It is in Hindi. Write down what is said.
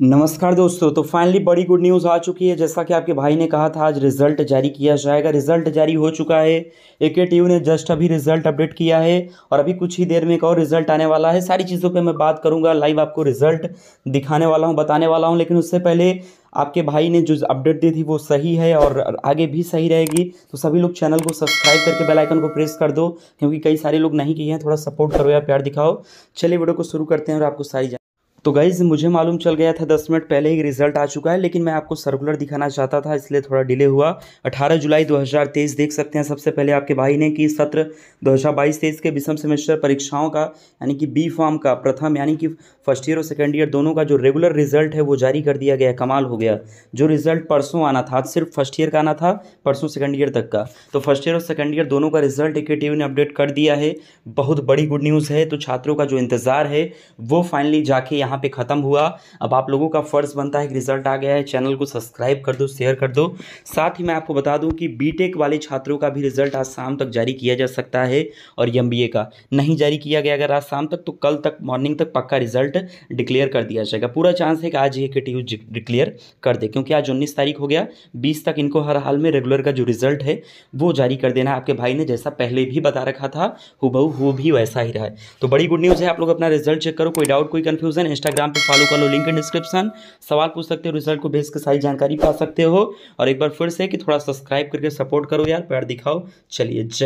नमस्कार दोस्तों तो फाइनली बड़ी गुड न्यूज़ आ चुकी है जैसा कि आपके भाई ने कहा था आज रिजल्ट जारी किया जाएगा रिजल्ट जारी हो चुका है ए के टी यू ने जस्ट अभी रिजल्ट अपडेट किया है और अभी कुछ ही देर में एक और रिजल्ट आने वाला है सारी चीज़ों पे मैं बात करूंगा लाइव आपको रिजल्ट दिखाने वाला हूँ बताने वाला हूँ लेकिन उससे पहले आपके भाई ने जो अपडेट दी थी वो सही है और आगे भी सही रहेगी तो सभी लोग चैनल को सब्सक्राइब करके बेल आइकन को प्रेस कर दो क्योंकि कई सारे लोग नहीं किए हैं थोड़ा सपोर्ट करो या प्यार दिखाओ चलिए वीडियो को शुरू करते हैं और आपको सारी तो गाइज़ मुझे मालूम चल गया था दस मिनट पहले ही रिजल्ट आ चुका है लेकिन मैं आपको सर्कुलर दिखाना चाहता था इसलिए थोड़ा डिले हुआ 18 जुलाई 2023 देख सकते हैं सबसे पहले आपके भाई ने कि सत्र 2022-23 के विषम सेमेस्टर परीक्षाओं का यानी कि बी फॉर्म का प्रथम यानी कि फर्स्ट ईयर और सेकेंड ईयर दोनों का जो रेगुलर रिजल्ट है वो जारी कर दिया गया कमाल हो गया जो रिजल्ट परसों आना था सिर्फ फर्स्ट ईयर का आना था परसों सेकेंड ईयर तक का तो फर्स्ट ईयर और सेकेंड ईयर दोनों का रिजल्ट एक ने अपडेट कर दिया है बहुत बड़ी गुड न्यूज़ है तो छात्रों का जो इंतज़ार है वो फाइनली जाके यहाँ यहाँ पे ख़त्म हुआ अब आप लोगों का फ़र्ज़ बनता है कि रिज़ल्ट आ गया है चैनल को सब्सक्राइब कर दो शेयर कर दो साथ ही मैं आपको बता दूँ कि बीटेक वाले छात्रों का भी रिज़ल्ट आज शाम तक जारी किया जा सकता है और एम का नहीं जारी किया गया अगर आज शाम तक तो कल तक मॉर्निंग तक पक्का रिज़ल्ट डिक्लेयर कर दिया जाएगा पूरा चांस है कि आज ये के डिक्लेयर कर दे क्योंकि आज उन्नीस तारीख हो गया बीस तक इनको हर हाल में रेगुलर का जो रिज़ल्ट है वो जारी कर देना है आपके भाई ने जैसा पहले भी बता रखा था हुबहू वो भी वैसा ही रहा है तो बड़ी गुड न्यूज़ है आप लोग अपना रिजल्ट चेक करो कोई डाउट कोई कन्फ्यूजन इंस्टाग्राम पे फॉलो कर लो लिंक इन डिस्क्रिप्शन सवाल पूछ सकते हो रिजल्ट को भेज कर सारी जानकारी पा सकते हो और एक बार फिर से कि थोड़ा सब्सक्राइब करके सपोर्ट करो यार प्यार दिखाओ चलिए जय